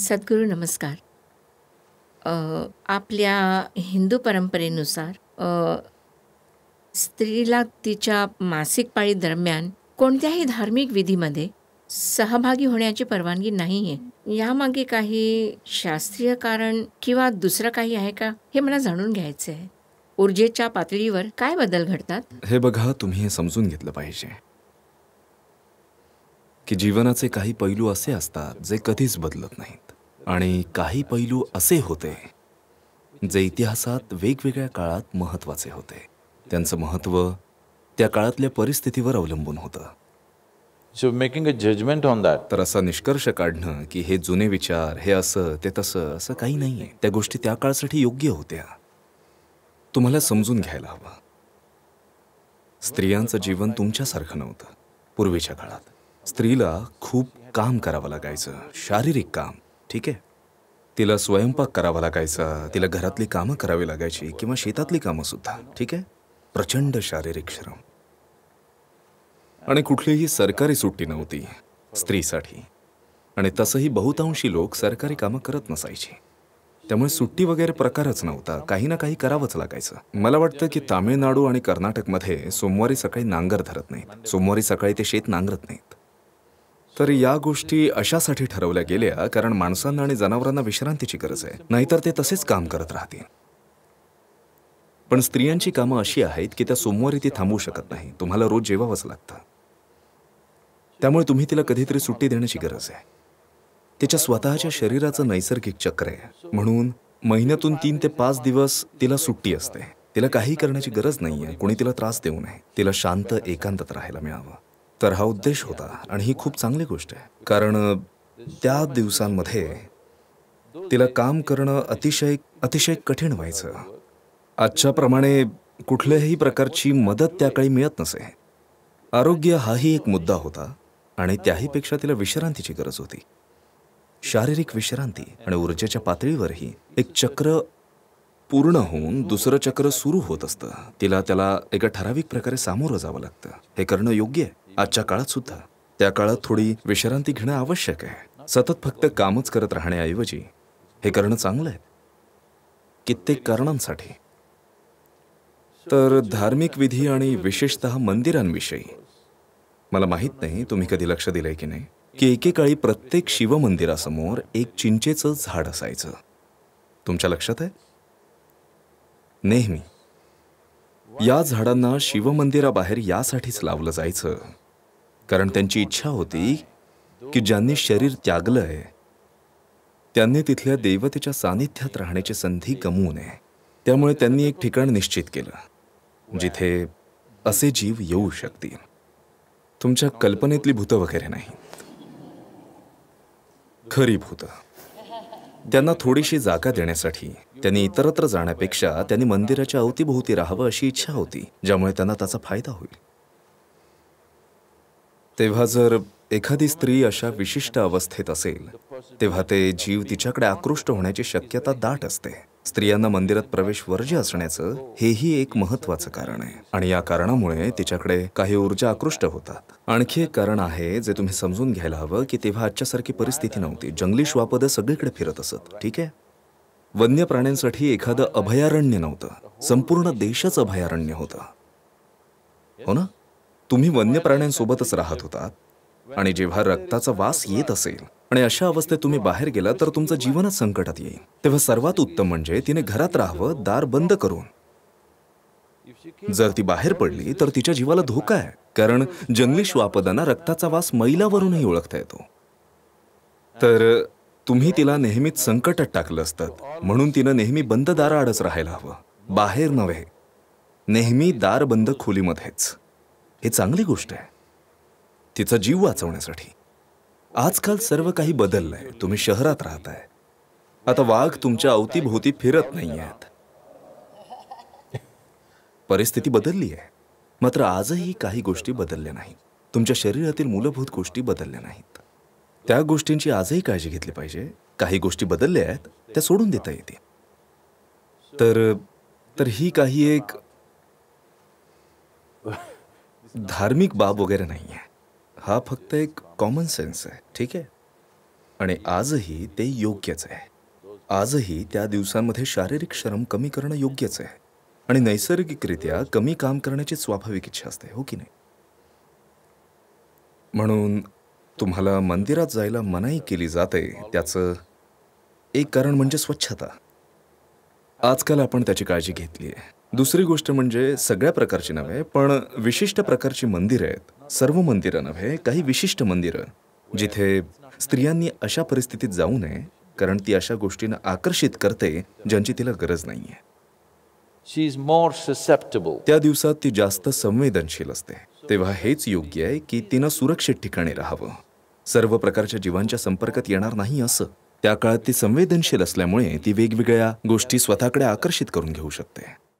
सद्गुरू नमस्कार आपल्या हिंदू परंपरेनुसार स्त्रीला तिच्या मासिक पाळी दरम्यान कोणत्याही धार्मिक विधीमध्ये सहभागी होण्याची परवानगी नाही आहे यामागे काही शास्त्रीय कारण किंवा दुसरं काही आहे का हे मला जाणून घ्यायचं आहे ऊर्जेच्या पातळीवर काय बदल घडतात हे बघा तुम्ही हे समजून घेतलं पाहिजे की जीवनाचे काही पैलू असे असतात जे कधीच बदलत नाहीत आणि काही पैलू असे होते जे इतिहासात वेगवेगळ्या काळात महत्त्वाचे होते त्यांचं महत्त्व त्या काळातल्या परिस्थितीवर अवलंबून होतं so making a judgement on that तर असा निष्कर्ष काढणं की हे जुने विचार हे असं ते तसं असं काही नाही आहे त्या गोष्टी त्या काळासाठी योग्य होत्या तुम्हाला समजून घ्यायला हवं स्त्रियांचं जीवन तुमच्यासारखं नव्हतं पूर्वीच्या काळात स्त्रीला खूप काम करावं लागायचं शारीरिक काम ठीक आहे तिला स्वयंपाक करावा लागायचा तिला घरातली कामं करावी लागायची किंवा शेतातली कामं सुद्धा ठीक आहे प्रचंड शारीरिक श्रम आणि कुठलीही सरकारी सुट्टी नव्हती स्त्रीसाठी आणि तसंही बहुतांशी लोक सरकारी कामं करत नसायची त्यामुळे सुट्टी वगैरे प्रकारच नव्हता काही ना काही करावंच लागायचं मला वाटतं की तामिळनाडू आणि कर्नाटकमध्ये सोमवारी सकाळी नांगर धरत नाहीत सोमवारी सकाळी ते शेत नांगरत नाहीत तर या गोष्टी अशासाठी ठरवल्या गेल्या कारण माणसांना आणि जनावरांना विश्रांतीची गरज आहे नाहीतर ते तसेच काम करत राहतील पण स्त्रियांची कामं अशी आहेत की त्या सोमवारी ती थांबवू शकत नाही तुम्हाला रोज जेवावंच लागतं त्यामुळे तुम्ही तिला कधीतरी सुट्टी देण्याची गरज आहे तिच्या स्वतःच्या शरीराचं नैसर्गिक चक्र आहे म्हणून महिन्यातून तीन ते पाच दिवस तिला सुट्टी असते तिला काही करण्याची गरज नाही आहे कोणी तिला त्रास देऊ नये तिला शांत एकांतात राहायला मिळावं तर हा उद्देश होता आणि ही खूप चांगली गोष्ट आहे कारण त्या दिवसांमध्ये तिला काम करणं अतिशय अतिशय कठीण व्हायचं आजच्याप्रमाणे कुठल्याही प्रकारची मदत त्या काळी मिळत नसे आरोग्य हाही एक मुद्दा होता आणि त्याहीपेक्षा तिला विश्रांतीची गरज होती शारीरिक विश्रांती आणि ऊर्जेच्या पातळीवरही एक चक्र पूर्ण होऊन दुसरं चक्र सुरू होत असतं तिला त्याला एका ठराविक प्रकारे सामोरं जावं लागतं हे करणं योग्य आहे आजच्या काळात सुद्धा त्या काळात थोडी विश्रांती घेणं आवश्यक आहे सतत फक्त कामच करत राहण्याऐवजी हे करणं चांगलं आहे कित्येक कारणांसाठी तर धार्मिक विधी आणि विशेषतः मंदिरांविषयी मला माहीत नाही तुम्ही कधी लक्ष दिलंय की नाही की एकेकाळी प्रत्येक शिवमंदिरासमोर एक चिंचेचं झाड असायचं तुमच्या लक्षात आहे नेहमी या झाडांना शिवमंदिराबाहेर यासाठीच लावलं जायचं कारण त्यांची इच्छा होती की ज्यांनी शरीर त्यागलंय त्यांनी तिथल्या देवतेच्या सानिध्यात राहण्याची संधी गमवू नये त्यामुळे त्यांनी एक ठिकाण निश्चित केलं जिथे असे जीव येऊ शकतील तुमच्या कल्पनेतली भूतं वगैरे नाही खरी भूतं त्यांना थोडीशी जागा देण्यासाठी त्यांनी इतरत्र जाण्यापेक्षा त्यांनी मंदिराच्या अवतीभोवती राहावं अशी इच्छा होती ज्यामुळे त्यांना त्याचा फायदा होईल तेव्हा जर एखादी स्त्री अशा विशिष्ट अवस्थेत असेल तेव्हा ते जीव तिच्याकडे आकृष्ट होण्याची शक्यता दाट असते स्त्रियांना मंदिरात प्रवेश वर्ज्य असण्याचं हेही एक महत्वाचं कारण आहे आणि या कारणामुळे तिच्याकडे काही ऊर्जा आकृष्ट होतात आणखी एक कारण आहे जे तुम्ही समजून घ्यायला हवं की तेव्हा आजच्यासारखी परिस्थिती नव्हती जंगली श्वापद सगळीकडे फिरत असत ठीक आहे वन्य प्राण्यांसाठी एखादं अभयारण्य नव्हतं संपूर्ण देशच अभयारण्य होतं हो ना तुम्ही वन्य प्राण्यांसोबतच राहत होतात आणि जेव्हा रक्ताचा वास येत असेल आणि अशा अवस्थेत तुम्ही बाहेर गेला तर तुमचं जीवनच संकटात येईल तेव्हा सर्वात उत्तम म्हणजे तिने घरात राहावं दार बंद करून जर ती बाहेर पडली तर तिच्या जीवाला धोका आहे कारण जंगली श्वापदांना रक्ताचा वास मैलावरूनही ओळखता येतो तर तुम्ही तिला नेहमीच संकटात टाकलं असतं म्हणून तिनं नेहमी बंद दाराआडच राहायला हवं बाहेर नव्हे नेहमी दार बंद खोलीमध्येच हे चांगली गोष्ट आहे तिचा जीव वाचवण्यासाठी आजकाल सर्व काही बदललं आहे तुम्ही शहरात राहताय आता वाघ तुमच्या अवतीभोवती फिरत नाही आहेत परिस्थिती बदलली आहे मात्र आजही काही गोष्टी बदलल्या नाहीत तुमच्या शरीरातील मूलभूत गोष्टी बदलल्या नाहीत त्या गोष्टींची आजही काळजी घेतली पाहिजे काही गोष्टी बदलल्या आहेत त्या सोडून देता येते तर तर ही काही एक धार्मिक बाब वगैरे नाही आहे हा फक्त एक कॉमन सेन्स आहे ठीक आहे आणि आजही ते योग्यच आहे आजही त्या दिवसांमध्ये शारीरिक श्रम कमी करणं योग्यच आहे आणि नैसर्गिकरित्या कमी काम करण्याची स्वाभाविक इच्छा असते हो की नाही म्हणून तुम्हाला मंदिरात जायला मनाई केली जाते त्याचं एक कारण म्हणजे स्वच्छता आजकाल आपण त्याची काळजी घेतली आहे दुसरी गोष्ट म्हणजे सगळ्या प्रकारची नव्हे पण विशिष्ट प्रकारची मंदिरं आहेत सर्व मंदिरं नव्हे काही विशिष्ट मंदिरं जिथे स्त्रियांनी अशा परिस्थितीत जाऊ नये कारण ती अशा गोष्टींना आकर्षित करते ज्यांची तिला गरज नाही शी त्या दिवसात ती जास्त संवेदनशील असते तेव्हा हेच योग्य आहे की तिनं सुरक्षित ठिकाणी राहावं सर्व प्रकारच्या जीवांच्या संपर्कात येणार नाही असं त्या काळात ती संवेदनशील असल्यामुळे ती वेगवेगळ्या गोष्टी स्वतःकडे आकर्षित करून घेऊ शकते